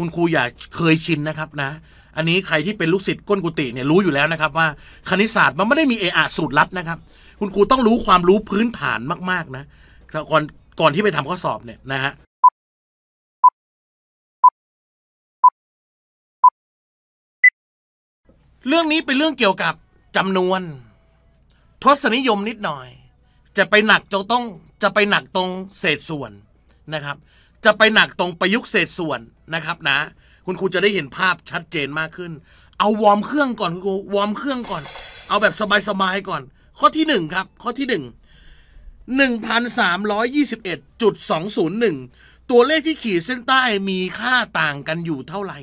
คุณครูอย่าเคยชินนะครับ นะ อันนี้ใครที่เป็นลูกศิษย์ก้นกุฏิเนี่ยรู้อยู่แล้วนะครับ ว่า คณิตศาสตร์มันไม่ได้มีเออะสูตรลัดนะครับ คุณครูต้องรู้ความรู้พื้นฐานมาก ๆ นะ ก่อนก่อนที่ไปทำข้อสอบเนี่ยนะฮะ เรื่องนี้เป็นเรื่องเกี่ยวกับจำนวนทศนิยมนิดหน่อย จะไปหนักจะต้องจะไปหนักตรงเศษส่วนนะครับจะไปหนักตรงประยุกต์เศษส่วนนะครับ นะ คุณครูจะได้เห็นภาพชัดเจนมากขึ้น เอาวอร์มเครื่องก่อนคุณครูวอร์มเครื่องก่อน เอาแบบสบายๆก่อน ข้อที่1ครับ ข้อที่1 1,321.201ตัวเลขที่ขีดเส้นใต้มีค่าต่างกันอยู่เท่าไหร่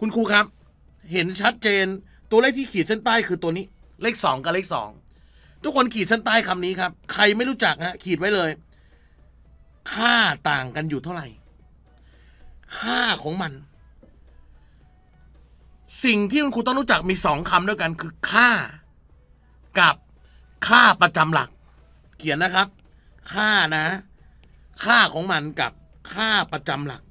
คุณครูครับ เห็นชัดเจน ตัวเลขที่ขีดเส้นใต้คือตัวนี้ เลข2กับเลข2ทุกคนขีดเส้นใต้คำนี้ครับ ใครไม่รู้จักฮะขีดไว้เลยค่าต่างกันอยู่เท่าไหร่ค่าของมัน สิ่งที่คุณครูต้องรู้จักมีสองคำด้วยกัน คือค่า กับค่าประจำหลัก เขียนนะครับ ค่านะ ค่าของมันกับค่าประจำหลัก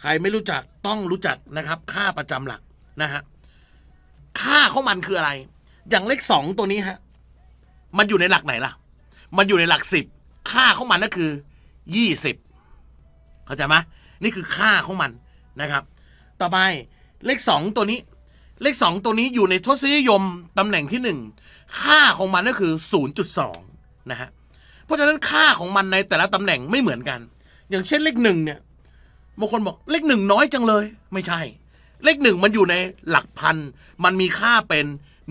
ใครไม่รู้จักต้องรู้จักนะครับ ค่าประจำหลักนะฮะค่าของมันคืออะไร อย่างเลขสองตัวนี้ฮะมันอยู่ในหลักไหนล่ะมันอยู่ในหลักสิบ ค่าของมันก็คือยี่สิบเข้าใจไหมนี่คือค่าของมันนะครับ ต่อไปเลขสองตัวนี้ เลขสองตัวนี้อยู่ในทศนิยมตำแหน่งที่หนึ่งค่าของมันก็คือศูนย์จุดสองนะฮะ เพราะฉะนั้นค่าของมันในแต่ละตำแหน่งไม่เหมือนกัน อย่างเช่นเลขหนึ่งเนี่ย บางคนบอกเลขหนึ่งน้อยจังเลย ไม่ใช่ เลขหนึ่งมันอยู่ในหลักพัน มันมีค่าเป็น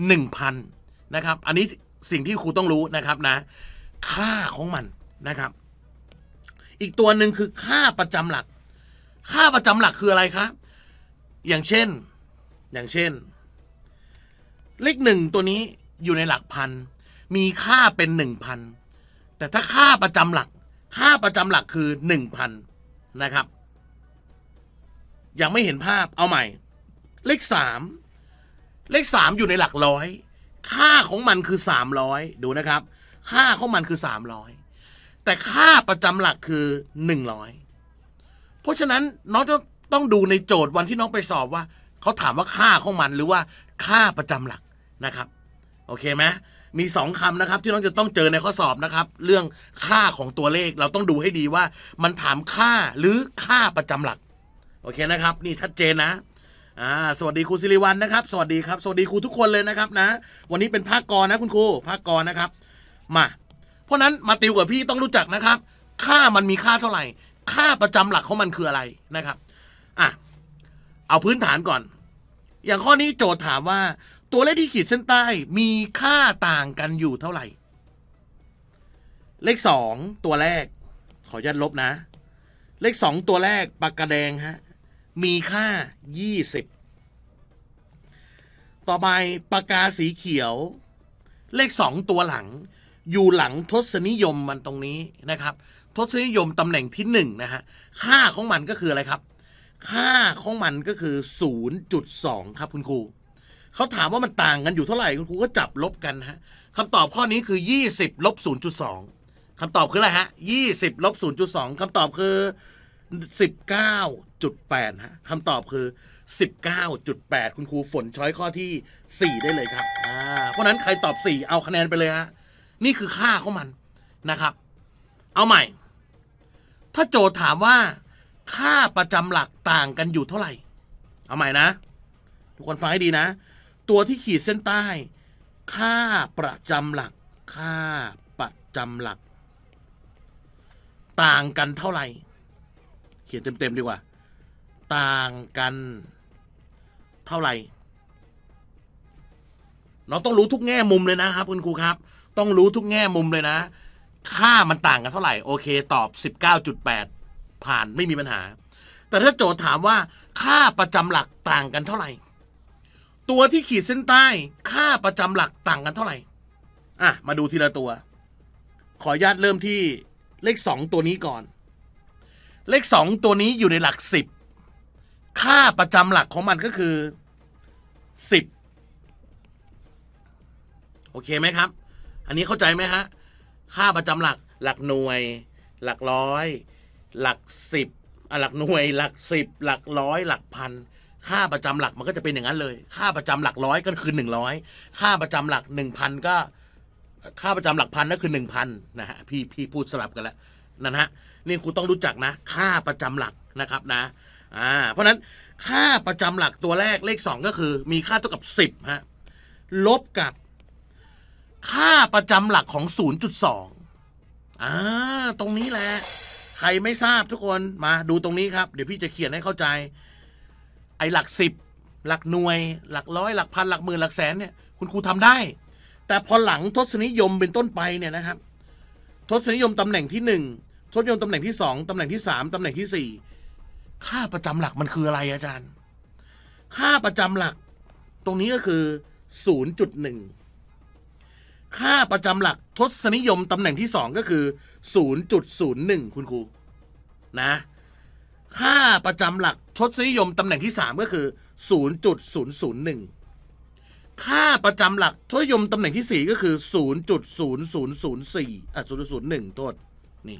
หนึ่งพันนะครับ อันนี้สิ่งที่ครูต้องรู้นะครับนะค่าของมันนะครับ อีกตัวหนึ่งคือค่าประจำหลัก ค่าประจำหลักคืออะไรครับ อย่างเช่น อย่างเช่น เลขหนึ่งตัวนี้อยู่ในหลักพัน มีค่าเป็นหนึ่งพัน แต่ถ้าค่าประจำหลัก ค่าประจำหลักคือหนึ่งพันนะครับ ยังไม่เห็นภาพเอาใหม่ เลขสาม เลขสามอยู่ในหลักร้อย ค่าของมันคือสามร้อยดูนะครับค่าของมันคือสามร้อยแต่ค่าประจำหลักคือหนึ่งร้อยเพราะฉะนั้นน้องจะต้องดูในโจทย์วันที่น้องไปสอบว่าเขาถามว่าค่าของมันหรือว่าค่าประจำหลักนะครับโอเคไหมมีสองคำนะครับที่น้องจะต้องเจอในข้อสอบนะครับ เรื่องค่าของตัวเลขเราต้องดูให้ดีว่ามันถามค่าหรือค่าประจำหลัก โอเคนะครับ นี่ชัดเจนนะอ่าสวัสดีครูสิริวัลนะครับสวัสดีครับ สวัสดีครูทุกคนเลยนะครับนะ วันนี้เป็นภาคกรนะคุณครูภาคกรนะครับมาเพราะนั้นมาติว กับ พี่ต้องรู้จักนะครับ ค่ามันมีค่าเท่าไหร่ค่าประจำหลักของมันคืออะไรนะครับ อ่ะ เอาพื้นฐานก่อน อย่างข้อนี้โจทย์ถามว่าตัวเลข ที่ขีดเส้นใต้มีค่าต่างกันอยู่เท่า ไหร่ เลขสองตัวแรก ขอยัดลบนะ เลขสองตัวแรกปากกระแดงฮะมีค่า20ต่อไปปากกาสีเขียว เลขสองตัวหลังอยู่หลังทศนิยมมันตรงนี้นะครับทศนิยมตำแหน่งที่ 1 นะฮะ ค่าของมันก็คืออะไรครับ ค่าของมันก็คือ 0.2 ครับ คุณครูเขาถามว่ามันต่างกันอยู่เท่าไหร่คุณครูก็จับลบกันฮะคำตอบข้อนี้คือ 20ลบ0.2คำตอบคืออะไรฮะ 20ลบ0.2คำตอบคือ19.8ฮะคำตอบคือ 19.8 คุณครูฝนช้อยข้อที่ 4 ได้เลยครับอ่าเพราะนั้นใครตอบ4เอาคะแนนไปเลยฮะนี่คือค่าของมันนะครับ เอาใหม่ ถ้าโจทย์ถามว่า ค่าประจำหลักต่างกันอยู่เท่าไหร่ เอาใหม่นะ ทุกคนฟังให้ดีนะ ตัวที่ขีดเส้นใต้ ค่าประจำหลัก ค่าประจำหลัก ต่างกันเท่าไหร่เขียนเต็มๆดีกว่า ต่างกันเท่าไหร่เราต้องรู้ทุกแง่มุมเลยนะครับคุณครูครับต้องรู้ทุกแง่มุมเลยนะ ค่ามันต่างกันเท่าไหร่ โอเค ตอบ19.8 ผ่านไม่มีปัญหา แต่ถ้าโจทย์ถามว่า ค่าประจำหลักต่างกันเท่าไหร่ ตัวที่ขีดเส้นใต้ ค่าประจำหลักต่างกันเท่าไหร่อ่ะมาดูทีละตัว ขออนุญาตเริ่มที่เลข 2 ตัวนี้ก่อน เลข 2 ตัวนี้อยู่ในหลัก 10 ค่าประจำหลักของมันก็คือ10โอเคไหมครับอันนี้เข้าใจไหมฮะค่าประจำหลักหลักหน่วยหลักร้อย หลักสิบหลักหน่วยหลักสิบหลักร้อย หลักพัน ค่าประจำหลักมันก็จะเป็นอย่างนั้นเลย ค่าประจำหลักร้อยก็คือหนึ่งร้อยค่าประจำหลักหนึ่งพันก็ ค่าประจำหลักพันก็คือหนึ่งพันนะฮะพี่พี่พูดสลับกันแล้วนั่นฮะนี่คุณต้องรู้จักนะ ค่าประจำหลักนะครับนะอ่าเพราะนั้นค่าประจำหลักตัวแรกเลข 2 ก็คือ มีค่าเท่ากับ10ฮะลบกับค่าประจำหลักของ0.2อ่า ตรงนี้แหละ ใครไม่ทราบทุกคน มาดูตรงนี้ครับ เดี๋ยวพี่จะเขียนให้เข้าใจ ไอ้หลักสิบหลักหน่วย หลักร้อย หลักพัน หลักหมื่น หลักแสนเนี่ย คุณครูทำได้ แต่พอหลังทศนิยมเป็นต้นไปเนี่ยนะครับ ทศนิยมตำแหน่งที่หนึ่งทศนิยมตำแหน่งที่สองตำแหน่งที่สามตำแหน่งที่สี่ค่าประจำหลักมันคืออะไรอาจารย์ ค่าประจำหลัก ตรงนี้ก็คือ0.1ค่าประจำหลักทศนิยมตำแหน่งที่สองก็คือ 0.01 คุณครูนะ ค่าประจำหลักทศนิยมตำแหน่งที่สามก็คือ 0.001 ค่าประจำหลักทศนิยมตำแหน่งที่ 4 ก็คือ 0.0004อ่ะ0.01โทษ นี่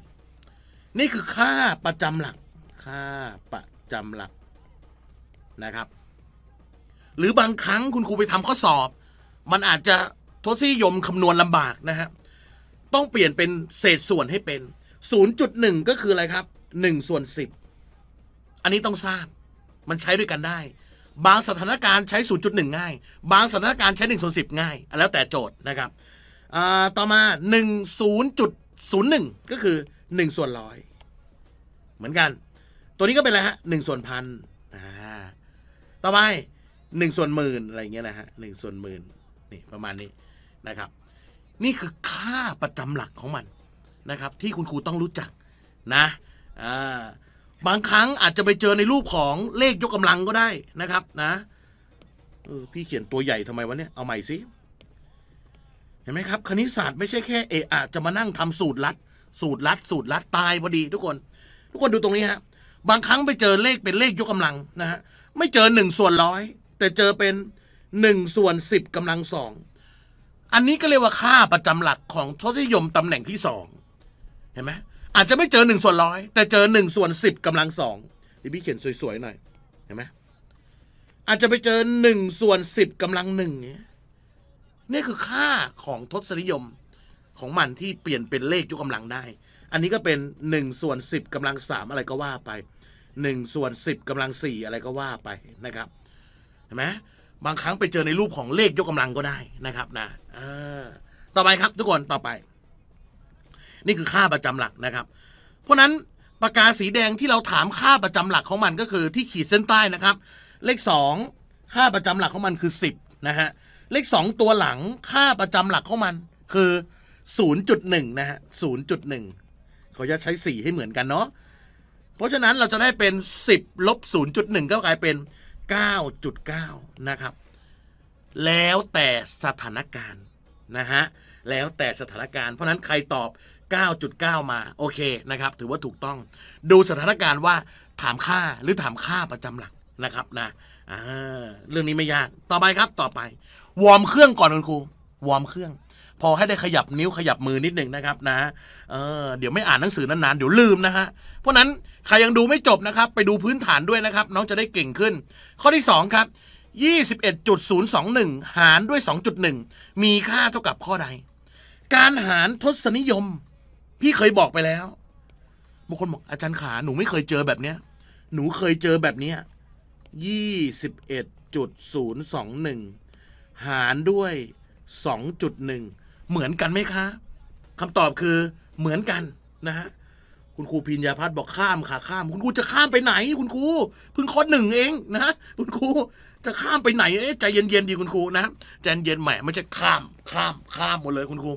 นี่คือค่าประจำหลัก ค่าประจำหลักนะครับ หรือบางครั้งคุณครูไปทำข้อสอบ มันอาจจะทศนิยมคำนวณลำบากนะฮะต้องเปลี่ยนเป็นเศษส่วนให้เป็น 0.1 ก็คืออะไรครับ 1 ส่วน 10 อันนี้ต้องทราบมันใช้ด้วยกันได้ บางสถานการณ์ใช้ 0.1 ง่าย บางสถานการณ์ใช้1ส่วน10 ง่าย แล้วแต่โจทย์นะครับต่อมา 10.01 ก็คือ 1 ส่วนร้อยเหมือนกัน ตัวนี้ก็เป็นอะไรฮะ1ส่วนพันต่อไป 1 ส่วนหมื่นอะไรเงี้ยนะฮะ1ส่วนหมื่นนี่ประมาณนี้นะครับนี่คือค่าประจำหลักของมันนะครับ ที่คุณครูต้องรู้จักนะบางครั้งอาจจะไปเจอในรูปของเลขยกกำลังก็ได้นะครับนะพี่เขียนตัวใหญ่ทำไมวะเนี่ยเอาใหม่สิเห็นไหมครับคณิตศาสตร์ไม่ใช่แค่เออาจจะมานั่งทำสูตรลัด สูตรลัด สูตรลัดตายพอดี ทุกคน ทุกคนดูตรงนี้ฮะบางครั้งไปเจอเลขเป็นเลขยกกำลังนะฮะไม่เจอหนึ่งส่วนร้อยแต่เจอเป็นหนึ่งส่วนสิบกำลังสองอันนี้ก็เรียกว่าค่าประจำหลักของทศนิยมตำแหน่งที่สอง เห็นไหมอาจจะไม่เจอหนึ่งส่วนร้อยแต่เจอหนึ่งส่วนสิบกำลังสองดพี่เขียนสวยๆหน่อยเห็นไหมอาจจะไปเจอหนึ่งส่วนสิบกำลังหนึ่งนี่คือค่าของทศนิยมของมันที่เปลี่ยนเป็นเลขยกกำลังได้ อันนี้ก็เป็นหนึ่งส่วนสิบกำลังสามอะไรก็ว่าไปหนึ่งส่วนสิบกำลังสี่อะไรก็ว่าไปนะครับ เห็นไหมบางครั้งไปเจอในรูปของเลขยกกำลังก็ได้นะครับนะต่อไปครับทุกคนต่อไป นี่คือค่าประจำหลักนะครับ เพราะนั้นปากกาสีแดงที่เราถามค่าประจำหลักของมันก็คือ ที่ขีดเส้นใต้นะครับ เลข 2 ค่าประจำหลักของมันคือ10นะฮะเลข 2 ตัวหลังค่าประจำหลักของมัน คือ0.1นะฮะ0.1เขาจะใช้4ให้เหมือนกันเนาะเพราะฉะนั้นเราจะได้เป็น 10ลบ0.1ก็กลายเป็น9.9นะครับแล้วแต่สถานการณ์นะฮะแล้วแต่สถานการณ์ เพราะนั้นใครตอบ 9.9 มาโอเคนะครับถือว่าถูกต้องดูสถานการณ์ว่าถามค่าหรือถามค่าประจำหลักนะครับนะเรื่องนี้ไม่ยากต่อไปครับต่อไป วอร์มเครื่องก่อนคุณครูวอร์มเครื่องพอให้ได้ขยับนิ้วขยับมือนิดหนึ่งนะครับนะเออเดี๋ยวไม่อ่านหนังสือนานๆ เดี๋ยวลืมนะฮะ เพราะนั้น ใครยังดูไม่จบนะครับ ไปดูพื้นฐานด้วยนะครับ น้องจะได้เก่งขึ้น ข้อที่ 2 ครับ 21.021 หารด้วย 2.1 มีค่าเท่ากับข้อใด การหารทศนิยม พี่เคยบอกไปแล้วบางคนบอก อาจารย์ขาหนูไม่เคยเจอแบบเนี้ยหนูเคยเจอแบบเนี้ยยี่สิบเอ็ดจุดศูนย์สองหนึ่งหารด้วยสองจุดหนึ่งเหมือนกันไหมคะคำตอบคือเหมือนกันนะฮะคุณครูพิญญาพัฒน์บอกข้ามค่ะข้าม คุณครูจะข้ามไปไหน คุณครูเพิ่งข้อหนึ่งเองนะคุณครูจะข้ามไปไหนใจเย็นๆดีคุณครูนะใจเย็นแหมไม่ใช่ข้าม ข้ามข้ามหมดเลย คุณครู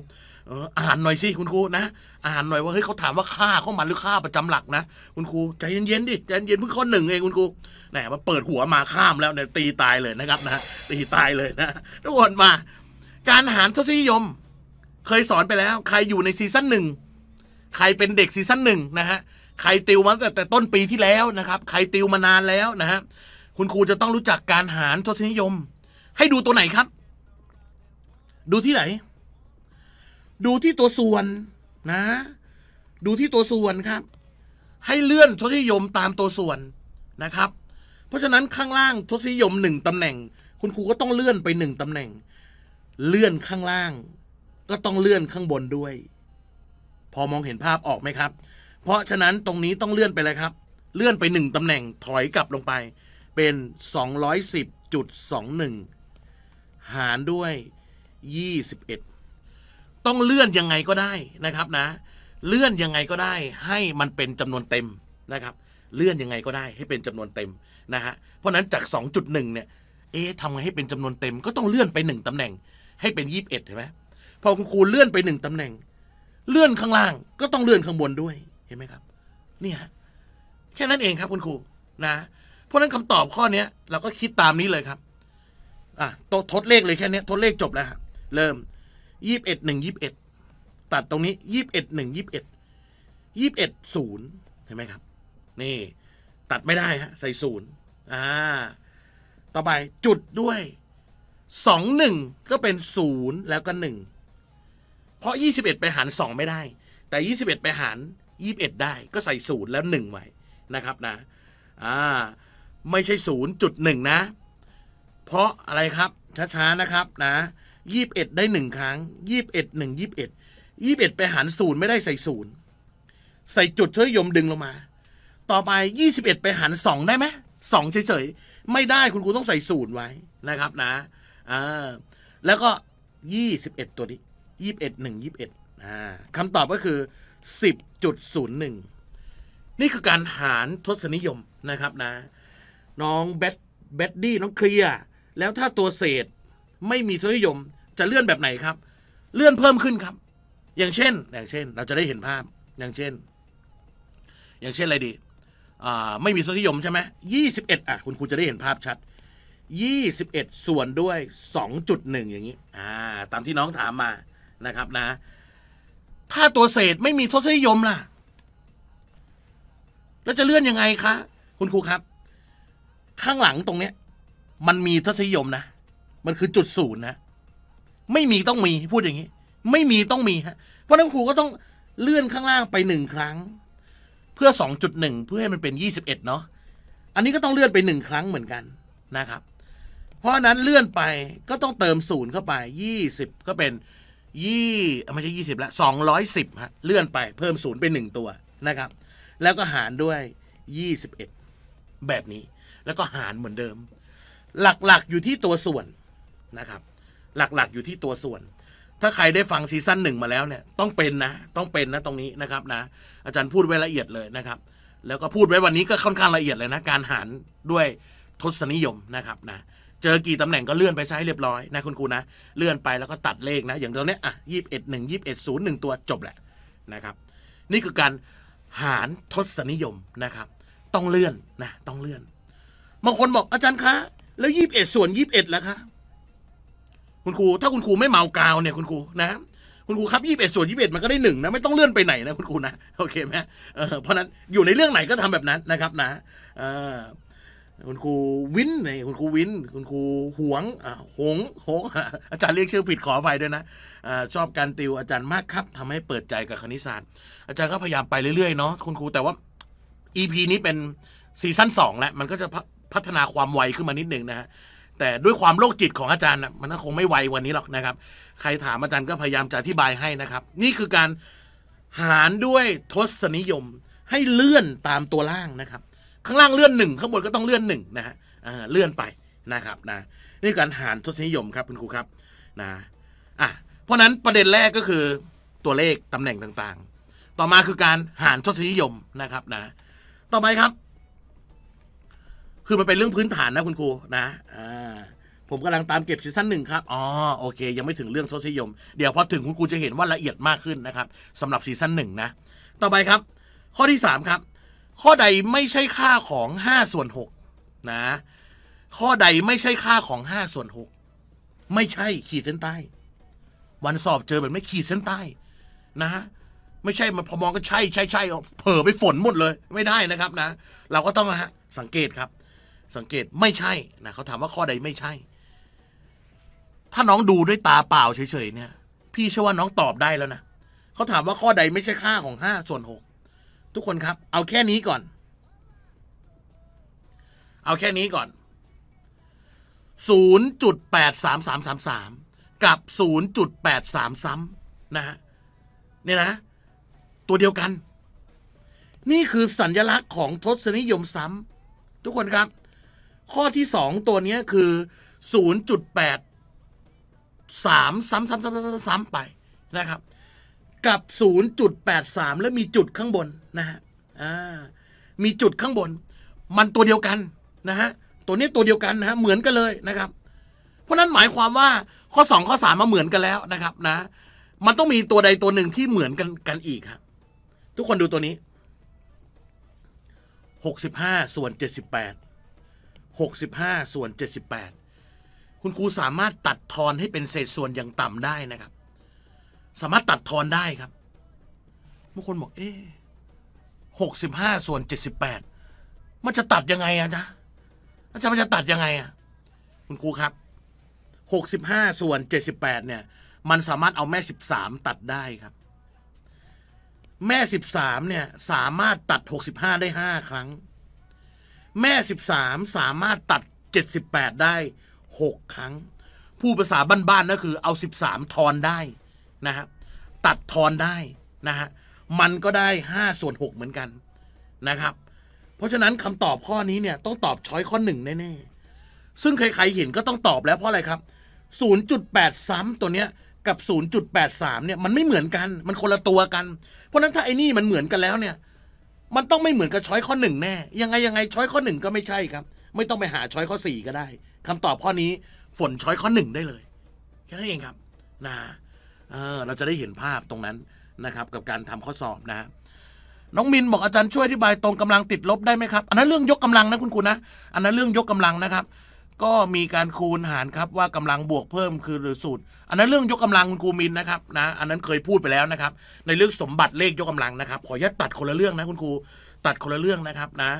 อ่านหน่อยสิคุณครูนะอ่านหน่อยว่าเฮ้ยเขาถามว่าค่าเขามันหรือค่าประจำหลัก นะคุณครูใจเย็นๆดิใจเย็นเพิ่งข้อหนึ่งเอง คุณครูแหนมาเปิดหัวมาข้ามแล้วเนี่ยตีตายเลยนะครับนะตีตายเลยนะทุกคนมา การหารทศนิยมเคยสอนไปแล้ว ใครอยู่ในซีซั่นหนึ่ง ใครเป็นเด็กซีซั่นหนึ่งนะฮะ ใครติวมาแต่แต่ต้นปีที่แล้วนะครับ ใครติวมานานแล้วนะฮะ คุณครูจะต้องรู้จักการหารทศนิยม ให้ดูตัวไหนครับ ดูที่ไหน ดูที่ตัวส่วนนะ ดูที่ตัวส่วนครับ ให้เลื่อนทศนิยมตามตัวส่วนนะครับ เพราะฉะนั้นข้างล่างทศนิยมหนึ่งตำแหน่ง คุณครูก็ต้องเลื่อนไปหนึ่งตำแหน่ง เลื่อนข้างล่างก็ต้องเลื่อนข้างบนด้วย พอมองเห็นภาพออกไหมครับ เพราะฉะนั้นตรงนี้ต้องเลื่อนไปเลยครับ เลื่อนไปหนึ่งตำแหน่งถอยกลับลงไป เป็น 210.21 หารด้วย 21 ต้องเลื่อนยังไงก็ได้นะครับนะ เลื่อนยังไงก็ได้ให้มันเป็นจำนวนเต็มนะครับเลื่อนยังไงก็ได้ให้เป็นจำนวนเต็มนะฮะเพราะนั้นจาก 2.1เนี่ยเอ๊ะทำไงให้เป็นจำนวนเต็ม ก็ต้องเลื่อนไปหนึ่งตำแหน่ง ให้เป็น 21เห็นไหมพอคุณครูเลื่อนไปหนึ่งตำแหน่ง เลื่อนข้างล่าง ก็ต้องเลื่อนข้างบนด้วย เห็นไหมครับ เนี่ย แค่นั้นเองครับ คุณครูนะ เพราะนั้นคำตอบข้อเนี้ยเราก็คิดตามนี้เลยครับ อ่ะตทดเลขเลยแค่นี้ทดเลขจบแล้วครเริ่มยี่สิบเอ็ดหนึ่งยี่สิบเอ็ด ตัดตรงนี้ยี่สิบเอ็ดหนึ่งยี่สิบเอ็ดยี่สิบเอ็ดศูนย์ เห็นไหมครับ นี่ ตัดไม่ได้ฮะใส่ศูนย์อ่า ต่อไปจุดด้วย สองหนึ่งก็เป็นศูนย์แล้วก็หนึ่งราะ 21 ไปหาร 2 ไม่ได้ แต่ 21 ไปหาร 21 ได้ก็ใส่ศูนย์แล้ว 1ไว้นะครับนะอ่าไม่ใช่ศูนย์จุดหนึ่งนะ เพราะอะไรครับช้าๆนะครับนะ 21 ได้ 1 ครั้ง 21 1 21 21 ไปหารศูนย์ไม่ได้ใส่ศูนย์ใส่จุดช่วยยมดึงลงมา ต่อไป 21 ไปหาร 2 ได้ไหม2เฉยๆไม่ได้คุณครูต้องใส่ศูนย์ไว้นะครับนะอ่าแล้วก็ 21 ตัวนี้ยี่สิบเอ็ดหนึ่งยี่สิบเอ็ดคำตอบก็คือสิบจุดศูนย์หนึ่งนี่คือการหารทศนิยมนะครับนะ น้องแบดแบดดี้น้องเคลียร์ แล้วถ้าตัวเศษไม่มีทศนิยมจะเลื่อนแบบไหนครับ เลื่อนเพิ่มขึ้นครับ อย่างเช่นอย่างเช่นเราจะได้เห็นภาพอย่างเช่น อย่างเช่นอะไรดี ไม่มีทศนิยมใช่ไหมยี่สิบเอ็ดอ่ะคุณครูจะได้เห็นภาพชัดยี่สิบเอ็ดส่วนด้วยสองจุดหนึ่งอย่างนี้อ่าตามที่น้องถามมานะครับนะ ถ้าตัวเศษไม่มีทศนิยมล่ะแล้วจะเลื่อนยังไงคะคุณครูครับ ข้างหลังตรงเนี้ยมันมีทศนิยมนะมันคือจุดศูนย์นะ ไม่มีต้องมีพูดอย่างนี้ ไม่มีต้องมีฮะเพราะนั้นครูก็ต้องเลื่อนข้างล่างไปหนึ่งครั้ง เพื่อสองจุดหนึ่งเพื่อให้มันเป็นยี่สิบเอ็ดเนาะอันนี้ก็ต้องเลื่อนไปหนึ่งครั้งเหมือนกันนะครับ เพราะนั้นเลื่อนไปก็ต้องเติมศูนย์เข้าไปยี่สิบก็เป็นยี่ไม่ใช่ยี่สิบละสองร้อยสิบฮะเลื่อนไปเพิ่มศูนย์ไปหนึ่งตัวนะครับ แล้วก็หารด้วยยี่สิบเอ็ดแบบนี้ แล้วก็หารเหมือนเดิม หลักๆอยู่ที่ตัวส่วนนะครับ หลักๆอยู่ที่ตัวส่วน ถ้าใครได้ฟังซีซั่นหนึ่งมาแล้วเนี่ย ต้องเป็นนะต้องเป็นนะตรงนี้นะครับนะอาจารย์พูดไว้ละเอียดเลยนะครับ แล้วก็พูดไว้วันนี้ก็ค่อนข้างละเอียดเลยนะการหารด้วยทศนิยมนะครับนะเจอกี่ตำแหน่งก็เลื่อนไปซ้ายเรียบร้อยนะคุณครูนะ เลื่อนไปแล้วก็ตัดเลขนะ อย่างตอนนี้อ่ะยี่สิบเอ็ดหนึ่งยี่สิบเอ็ดศูนย์หนึ่งตัวจบแหละนะครับ นี่คือการหารทศนิยมนะครับ ต้องเลื่อนนะ ต้องเลื่อนบางคนบอกอาจารย์คะแล้วยี่สิบเอ็ดส่วนยี่สิบเอ็ดแล้วคะคุณครูถ้าคุณครูไม่เมากาวเนี่ยคุณครูนะ คุณครูครับยี่สิบเอ็ดส่วนยี่สิบเอ็ดมันก็ได้หนึ่งนะไม่ต้องเลื่อนไปไหนนะคุณครูนะโอเคไหมเออเพราะนั้นอยู่ในเรื่องไหนก็ทำแบบนั้นนะครับ นะ เออคุณครูวินนี่คุณครูวินคุณครูหวงอ่าหงหงอาจารย์เรียกชื่อผิดขออภัยด้วยนะอ่าชอบการติวอาจารย์มากครับ ทำให้เปิดใจกับคณิตศาสตร์อาจารย์ก็พยายามไปเรื่อยๆเนาะคุณครูแต่ว่า EP นี้เป็นซีซั่นสองแล้ว มันก็จะพัฒนาความไวขึ้นมานิดนึงนะฮะแต่ด้วยความโรคจิตของอาจารย์มันก็คงไม่ไววันนี้หรอกนะครับ ใครถามอาจารย์ก็พยายามจะอธิบายให้นะครับ นี่คือการหารด้วยทศนิยมให้เลื่อนตามตัวล่างนะครับข้างล่างเลื่อนหนึ่งข้างบนก็ต้องเลื่อนหนึ่งนะฮะเลื่อนไปนะครับนะนี่การหารทศนิยมครับคุณครูครับนะอ่ะเพราะนั้นประเด็นแรกก็คือตัวเลขตำแหน่งต่างๆ ต่อมาคือการหารทศนิยมนะครับนะ ต่อไปครับ คือมันเป็นเรื่องพื้นฐานนะคุณครูนะอ่าผมกำลังตามเก็บซีซั่นหนึ่งครับอ๋อโอเคยังไม่ถึงเรื่องทศนิยม เดี๋ยวพอถึง คุณครูจะเห็นว่าละเอียดมากขึ้นนะครับ สำหรับซีซั่นหนึ่งนะต่อไปครับ ข้อที่3ครับข้อใดไม่ใช่ค่าของ5ส่วน6นะ ข้อใดไม่ใช่ค่าของ5ส่วน6ไม่ใช่ขีดเส้นใต้ วันสอบเจอแบบไม่ขีดเส้นใต้นะไม่ใช่มันพอมองก็ใช่ ใช่ใช่เผลอไปฝนหมดเลย ไม่ได้นะครับนะ เราก็ต้องนะฮะสังเกตครับ สังเกตไม่ใช่นะเขาถามว่าข้อใดไม่ใช่ ถ้าน้องดูด้วยตาเปล่าเฉยๆเนี่ย พี่เชื่อว่าน้องตอบได้แล้วนะเขาถามว่าข้อใดไม่ใช่ค่าของห้าส่วนหกทุกคนครับ เอาแค่นี้ก่อน เอาแค่นี้ก่อน 0.83333 กับ 0.83ซ้ำนะฮะ เนี่ยนะ ตัวเดียวกัน นี่คือสัญญลักษณ์ของทศนิยมซ้ำ ทุกคนครับ ข้อที่สองตัวนี้คือ 0.8 3ซ้ำำซ้ำไปนะครับกับ 0.83 แล้วมีจุดข้างบนนะฮะมีจุดข้างบน มันตัวเดียวกันนะฮะ ตัวนี้ตัวเดียวกันนะฮะ เหมือนกันเลยนะครับ เพราะนั้นหมายความว่า ข้อ2ข้อ3มาเหมือนกันแล้วนะครับนะ มันต้องมีตัวใดตัวหนึ่งที่เหมือนกันกันอีกครับ ทุกคนดูตัวนี้ 65 ส่วน 78 65 ส่วน 78 คุณครูสามารถตัดทอนให้เป็นเศษส่วนอย่างต่ำได้นะครับสามารถตัดทอนได้ครับ บางคนบอก เอ๊หกสิบห้าส่วนเจ็ดสิบแปดมันจะตัดยังไงอะจ๊ะอาจารย์มันจะตัดยังไงอะคุณครูครับหกสิบห้าส่วนเจ็ดสิบแปดเนี่ย มันสามารถเอาแม่สิบสามตัดได้ครับ แม่สิบสามเนี่ยสามารถตัดหกสิบห้าได้ห้าครั้ง แม่สิบสามสามารถตัดเจ็ดสิบแปดได้หกครั้ง ผู้ภาษาบ้านๆนั่นคือเอาสิบสามทอนได้นะฮะตัดทอนได้นะฮะมันก็ได้ 5 ส่วน 6 เหมือนกันนะครับ เพราะฉะนั้นคำตอบข้อนี้เนี่ยต้องตอบช้อยข้อหนึ่งแน่ๆซึ่งใคร ๆ เห็นก็ต้องตอบแล้วเพราะอะไรครับ 0.8ซ้ำตัวเนี้ยกับ 0.83เนี่ยมันไม่เหมือนกัน มันคนละตัวกัน เพราะนั้นถ้าไอ้นี่มันเหมือนกันแล้วเนี่ยมันต้องไม่เหมือนกับช้อยข้อหนึ่งแน่ยังไงยังไง ช้อยข้อหนึ่งก็ไม่ใช่ครับ ไม่ต้องไปหาช้อยข้อสี่ก็ได้คำตอบข้อนี้ฝนช้อยข้อหนึ่งได้เลยแค่นั้นเองครับนะเออเราจะได้เห็นภาพตรงนั้นนะครับกับการทำข้อสอบนะฮะน้องมินบอกอาจารย์ช่วยอธิบายตรงกำลังติดลบได้ไหมครับอันนั้นเรื่องยกกำลังนะคุณครูนะ อันนั้นเรื่องยกกำลังนะครับ ก็มีการคูณหารครับว่ากำลังบวกเพิ่มคือหรือสูตร อันนั้นเรื่องยกกำลังคุณครูมินนะครับนะอันนั้นเคยพูดไปแล้วนะครับในเรื่องสมบัติเลขยกกำลังนะครับขออนุญาตตัดคนละเรื่องนะคุณครูตัดคนละเรื่องนะครับนะ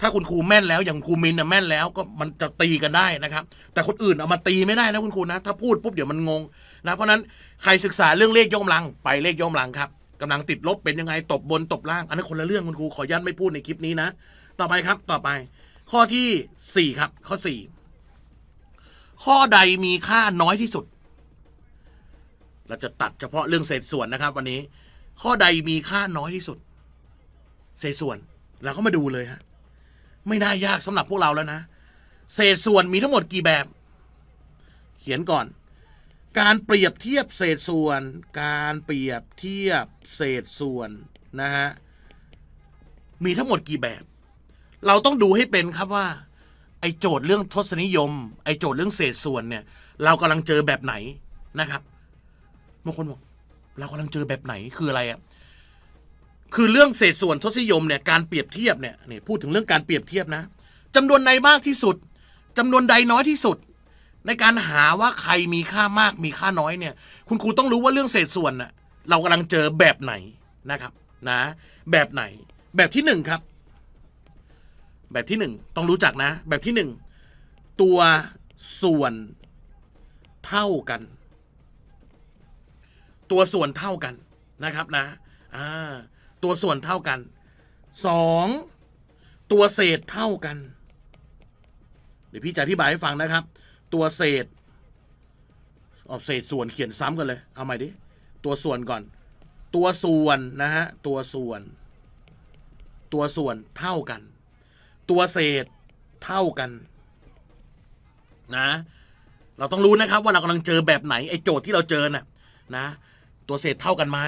ถ้าคุณครูแม่นแล้วอย่างครูมินแม่นแล้วก็มันจะตีกันได้นะครับแต่คนอื่นเอามาตีไม่ได้นะคุณครูนะถ้าพูดปุ๊บเดี๋ยวมันงงนะเพราะนั้นใครศึกษาเรื่องเลขย่อมลัง ไปเลขย่อมลังครับกำลังติดลบเป็นยังไงตบบนตบล่าง อันนั้นคนละเรื่องคุณครู ขอยันไม่พูดในคลิปนี้นะ ต่อไปครับ ต่อไป ข้อที่สี่ครับ ข้อสี่ข้อใดมีค่าน้อยที่สุด เราจะตัดเฉพาะเรื่องเศษส่วนนะครับวันนี้ ข้อใดมีค่าน้อยที่สุด เศษส่วนเราก็มาดูเลยฮะไม่น่ายากสำหรับพวกเราแล้วนะ เศษส่วนมีทั้งหมดกี่แบบ เขียนก่อนการเปรียบเทียบเศษส่วน การเปรียบเทียบเศษส่วนนะฮะ มีทั้งหมดกี่แบบ เราต้องดูให้เป็นครับว่า ไอโจทย์เรื่องทศนิยม ไอโจทย์เรื่องเศษส่วนเนี่ย เรากำลังเจอแบบไหนนะครับ บางคนบอก เรากำลังเจอแบบไหน คืออะไรอะ่ะคือเรื่องเศษส่วนทศนิยมเนี่ย การเปรียบเทียบเนี่ย นี่พูดถึงเรื่องการเปรียบเทียบนะ จำนวนใดมากที่สุด จำนวนใดน้อยที่สุดในการหาว่าใครมีค่ามากมีค่าน้อยเนี่ย คุณครูต้องรู้ว่าเรื่องเศษส่วนน่ะเรากำลังเจอแบบไหนนะครับนะ แบบไหน แบบที่หนึ่งครับ แบบที่หนึ่งต้องรู้จักนะ แบบที่หนึ่งตัวส่วนเท่ากัน ตัวส่วนเท่ากันนะครับนะตัวส่วนเท่ากันสองตัวเศษเท่ากัน เดี๋ยวพี่จะอธิบายให้ฟังนะครับตัวเศษ ออกเศษส่วนเขียนซ้ำกันเลย เอาใหม่ดิ ตัวส่วนก่อน ตัวส่วนนะฮะ ตัวส่วน ตัวส่วนเท่ากัน ตัวเศษเท่ากันนะ เราต้องรู้นะครับว่าเรากำลังเจอแบบไหนไอโจทย์ที่เราเจอน่ะนะ ตัวเศษเท่ากันไหม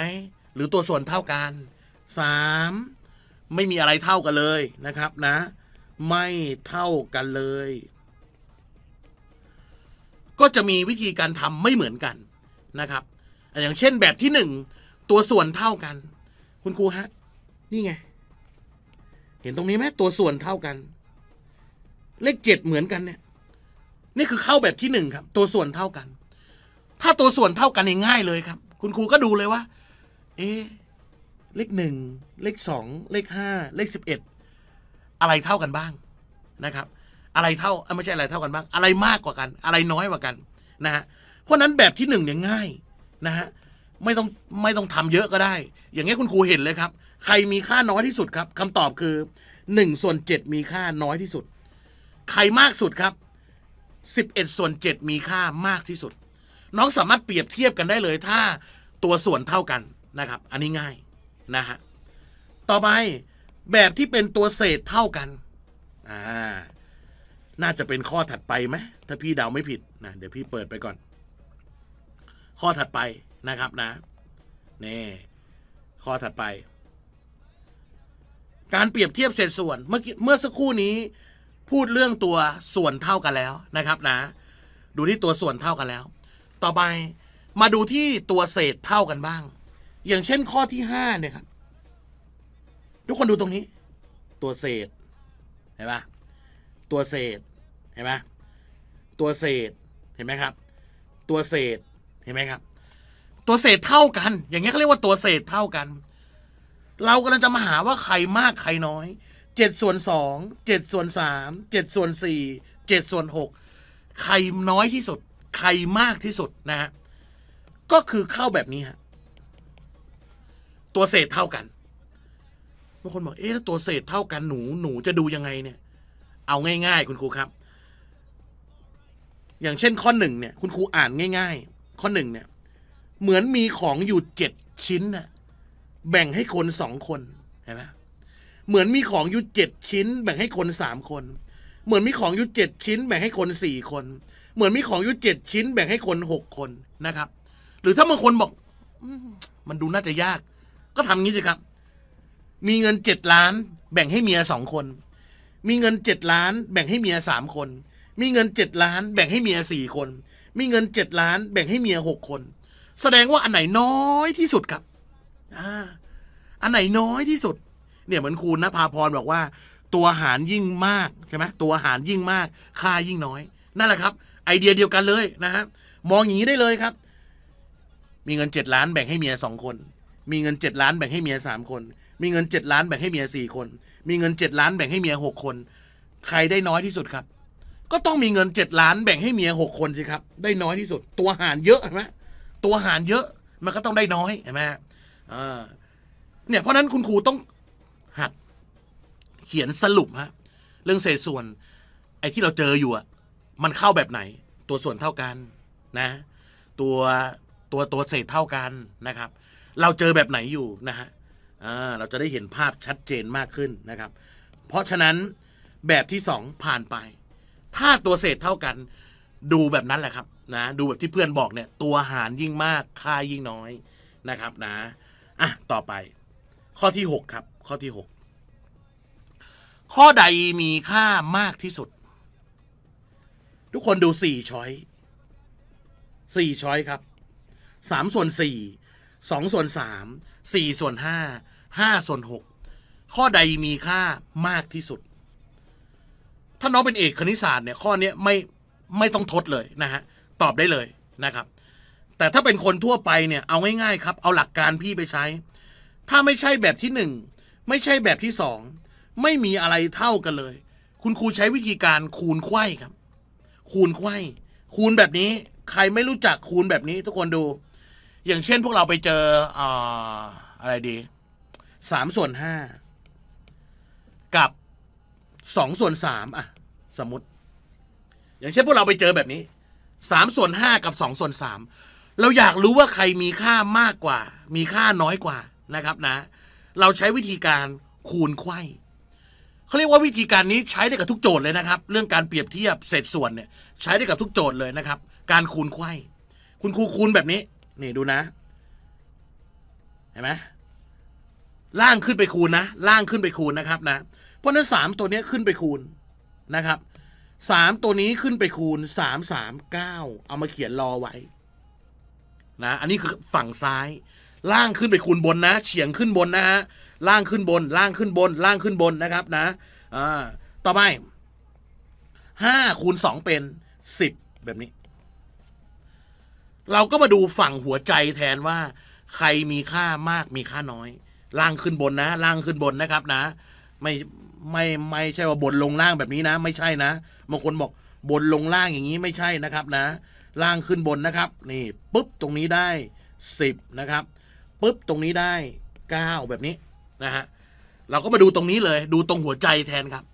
หรือตัวส่วนเท่ากันสามไม่มีอะไรเท่ากันเลยนะครับนะไม่เท่ากันเลยก็จะมีวิธีการทำไม่เหมือนกันนะครับอย่างเช่นแบบที่หนึ่งตัวส่วนเท่ากัน คุณครูฮะนี่ไง เห็นตรงนี้ไหมตัวส่วนเท่ากัน เลขเจ็ดเหมือนกันเนี่ย นี่คือเข้าแบบที่หนึ่งครับ ตัวส่วนเท่ากัน ถ้าตัวส่วนเท่ากันง่ายเลยครับ คุณครูก็ดูเลยว่า เอ๊เลขหนึ่งเลขสองเลขห้าเลขสิบเอ็ดอะไรเท่ากันบ้างนะครับอะไรเท่าไม่ใช่อะไรเท่ากันบ้างอะไรมากกว่ากัน อะไรน้อยกว่ากัน นะฮะเพราะนั้นแบบที่หนึ่งเนี่ยง่ายนะฮะไม่ต้องไม่ต้องทำเยอะก็ได้ อย่างเงี้ยคุณครูเห็นเลยครับ ใครมีค่าน้อยที่สุดครับ คำตอบคือหนึ่งส่วนเจ็ดมีค่าน้อยที่สุด ใครมากสุดครับสิบเอ็ดส่วนเจ็ดมีค่ามากที่สุด น้องสามารถเปรียบเทียบกันได้เลยถ้าตัวส่วนเท่ากันนะครับ อันนี้ง่ายนะฮะต่อไปแบบที่เป็นตัวเศษเท่ากันอ่าน่าจะเป็นข้อถัดไปไหมถ้าพี่เดาไม่ผิด นะเดี๋ยวพี่เปิดไปก่อน ข้อถัดไปนะครับ นะนี่ข้อถัดไป การเปรียบเทียบเศษส่วนเมื่อเมื่อสักครู่นี้ พูดเรื่องตัวส่วนเท่ากันแล้วนะครับ นะ ดูที่ตัวส่วนเท่ากันแล้ว ต่อไปมาดูที่ตัวเศษเท่ากันบ้าง อย่างเช่น ข้อที่ห้าเนี่ยครับ ทุกคนดูตรงนี้ ตัวเศษเห็นปะตัวเศษเห็นไหมตัวเศษเห็นไหมครับ ตัวเศษเห็นไหมครับ ตัวเศษเท่ากัน อย่างเงี้ยเขาเรียกว่าตัวเศษเท่ากัน เรากำลังจะมาหาว่าใครมากใครน้อยเจ็ดส่วนสองเจ็ดส่วนสามเจ็ดส่วนสี่เจ็ดส่วนหกใครน้อยที่สุด ใครมากที่สุดนะฮะก็คือเข้าแบบนี้ฮะตัวเศษเท่ากันบางคนบอกเอ๊ะแล้วตัวเศษเท่ากันหนูหนูจะดูยังไงเนี่ยเอาง่ายๆ คุณครู ครับ อย่างเช่นข้อหนึ่งเนี่ย คุณครู อ่านง่ายๆ ข้อหนึ่งเนี่ย เหมือนมีของอยู่เจ็ดชิ้นน่ะแบ่งให้คนสองคนเห็นไหมเหมือนมีของอยู่เจ็ดชิ้น แบ่งให้คนสามคน เหมือนมีของอยู่เจ็ดชิ้น แบ่งให้คนสี่คน เหมือนมีของอยู่เจ็ดชิ้น แบ่งให้คนหกคนนะครับ หรือถ้าบางคนบอกมันดูน่าจะยาก ก็ทำงี้สิครับ มีเงินเจ็ดล้าน แบ่งให้เมียสองคนมีเงินเจ็ดล้านแบ่งให้เมียสามคน มีเงินเจ็ดล้านแบ่งให้เมียสี่คน มีเงินเจ็ดล้านแบ่งให้เมียหกคน แสดงว่าอันไหนน้อยที่สุดครับอ่อันไหนน้อยที่สุด เนี่ยเหมือนคุณนภาพรบอกว่า ตัวหารยิ่งมากใช่ไหมตัวหารยิ่งมากค่ายิ่งน้อย นั่นแหละครับ ไอเดียเดียวกันเลยนะฮะมองอย่างนี้ได้เลยครับ มีเงินเจ็ดล้านแบ่งให้เมียสองคน มีเงินเจ็ดล้านแบ่งให้เมียสามคน มีเงินเจ็ดล้านแบ่งให้เมียสี่คนมีเงินเจ็ดล้านแบ่งให้เมียหกคน ใครได้น้อยที่สุดครับ ก็ต้องมีเงินเจ็ดล้านแบ่งให้เมียหกคนสิครับ ได้น้อยที่สุด ตัวหารเยอะใช่ไหมตัวหารเยอะมันก็ต้องได้น้อยใช่ไหมเนี่ย เพราะนั้นคุณครูต้องหัดเขียนสรุปฮะเรื่องเศษส่วน ไอ้ที่เราเจออยู่อะมันเข้าแบบไหน ตัวส่วนเท่ากัน นะ ตัวตัวตัวเศษเท่ากันนะครับ เราเจอแบบไหนอยู่นะฮะเราจะได้เห็นภาพชัดเจนมากขึ้นนะครับ เพราะฉะนั้นแบบที่ 2 ผ่านไป ถ้าตัวเศษเท่ากัน ดูแบบนั้นแหละครับนะดูแบบที่เพื่อนบอกเนี่ย ตัวหารยิ่งมากค่ายิ่งน้อยนะครับ นะอ่ะต่อไป ข้อที่ 6 ครับ ข้อที่6ข้อใดมีค่ามากที่สุด ทุกคนดู 4 ช้อย4ช้อยครับ3ส่วน4 2ส่วน3 4ส่วน5ห้าส่วนหก ข้อใดมีค่ามากที่สุด ถ้าน้องเป็นเอกคณิตศาสตร์เนี่ยข้อนี้ไม่ไม่ต้องทดเลยนะฮะตอบได้เลยนะครับ แต่ถ้าเป็นคนทั่วไปเนี่ย เอาง่ายๆครับ เอาหลักการพี่ไปใช้ ถ้าไม่ใช่แบบที่หนึ่งไม่ใช่แบบที่สองไม่มีอะไรเท่ากันเลย คุณครูใช้วิธีการคูณไข้ครับ คูณไข้คูณแบบนี้ ใครไม่รู้จักคูณแบบนี้ ทุกคนดู อย่างเช่น พวกเราไปเจอออะไรดีสามส่วนห้ากับสองส่วนสามอ่ะ สมมติ อย่างเช่นพวกเราไปเจอแบบนี้สามส่วนห้ากับสองส่วนสามเราอยากรู้ว่าใครมีค่ามากกว่า มีค่าน้อยกว่านะครับ นะ เราใช้วิธีการคูณไขว้เขาเรียกว่าวิธีการนี้ใช้ได้กับทุกโจทย์เลยนะครับ เรื่องการเปรียบเทียบเศษส่วนเนี่ยใช้ได้กับทุกโจทย์เลยนะครับ การคูณไขว้ คุณครูคูณแบบนี้นี่ดูนะ เห็นไหมล่างขึ้นไปคูณนะล่างขึ้นไปคูณนะครับ นะ เพราะนั้นสามตัวนี้ขึ้นไปคูณนะครับสามตัวนี้ขึ้นไปคูณสามสามเก้าเอามาเขียนรอไว้ นะ อันนี้คือฝั่งซ้าย ล่างขึ้นไปคูณบนนะเฉียงขึ้นบนนะฮะล่างขึ้นบน ล่างขึ้นบน ล่างขึ้นบนนะครับนะอ่าต่อไปห้าคูณสองเป็นสิบแบบนี้ เราก็มาดูฝั่งหัวใจแทนว่า ใครมีค่ามากมีค่าน้อยล่างขึ้นบนนะ ล่างขึ้นบนนะครับนะไม่ไม่ไม่ใช่ว่าบนลงล่างแบบนี้นะ ไม่ใช่นะบางคนบอกบนลงล่างอย่างนี้ไม่ใช่นะครับนะ ล่างขึ้นบนนะครับนี่ปุ๊บตรงนี้ได้ 10นะครับปุ๊บตรงนี้ได้ 9 แบบนี้นะฮะเราก็มาดูตรงนี้เลยดูตรงหัวใจแทนครับ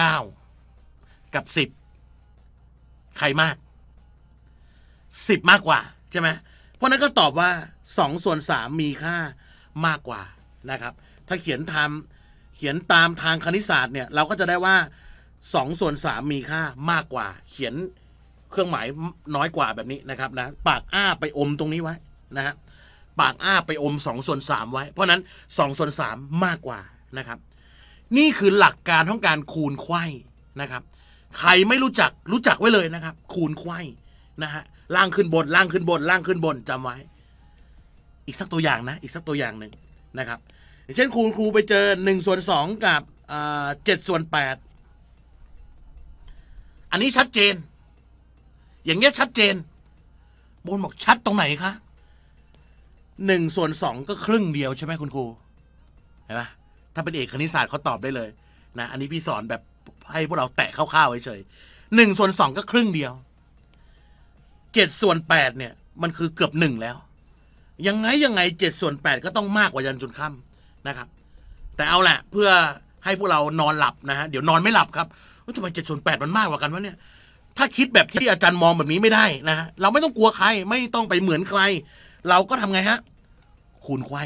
9 กับ10 ใครมาก 10 มากกว่าใช่ไหมเพราะนั้นก็ตอบว่า2ส่วน3มีค่ามากกว่านะครับถ้าเขียนตามเขียนตามทางคณิตศาสตร์เนี่ยเราก็จะได้ว่า2ส่วน3มีค่ามากกว่า เขียนเครื่องหมายน้อยกว่าแบบนี้นะครับนะปากอ้าไปอมตรงนี้ไว้นะฮะปากอ้าไปอม2ส่วน3ไว้ เพราะนั้น2ส่วน3มากกว่านะครับ นี่คือหลักการของการคูณไข้นะครับ ใครไม่รู้จักรู้จักไว้เลยนะครับ คูณไข้นะฮะล่างขึ้นบนล่างขึ้นบนล่างขึ้นบนจำไว้อีกสักตัวอย่างนะอีกสักตัวอย่างหนึ่งนะครับ อย่างเช่นครูครูไปเจอหนึ่งส่วนสองกับเจ็ดส่วนแปดอันนี้ชัดเจน อย่างเงี้ยชัดเจน บนบอกชัดตรงไหนคะหนึ่งส่วนสองก็ครึ่งเดียวใช่ไหมคุณครูเห็นไหมถ้าเป็นเอกคณิตศาสตร์เขาตอบได้เลยนะอันนี้พี่สอนแบบให้พวกเราแตะคร่าวๆเฉยๆหนึ่งส่วนสองก็ครึ่งเดียวเจ็ดส่วนแปดเนี่ย มันคือเกือบหนึ่งแล้วยังไงยังไงเจ็ดส่วนแปดก็ต้องมากกว่ายันจนค่ำนะครับ แต่เอาแหละเพื่อให้พวกเรานอนหลับนะฮะเดี๋ยวนอนไม่หลับครับว่าทำไมเจ็ดส่วนแปดมันมากกว่ากันวะเนี่ยถ้าคิดแบบที่อาจารย์มองแบบนี้ไม่ได้นะฮะเราไม่ต้องกลัวใครไม่ต้องไปเหมือนใคร เราก็ทำไงฮะคูณไข่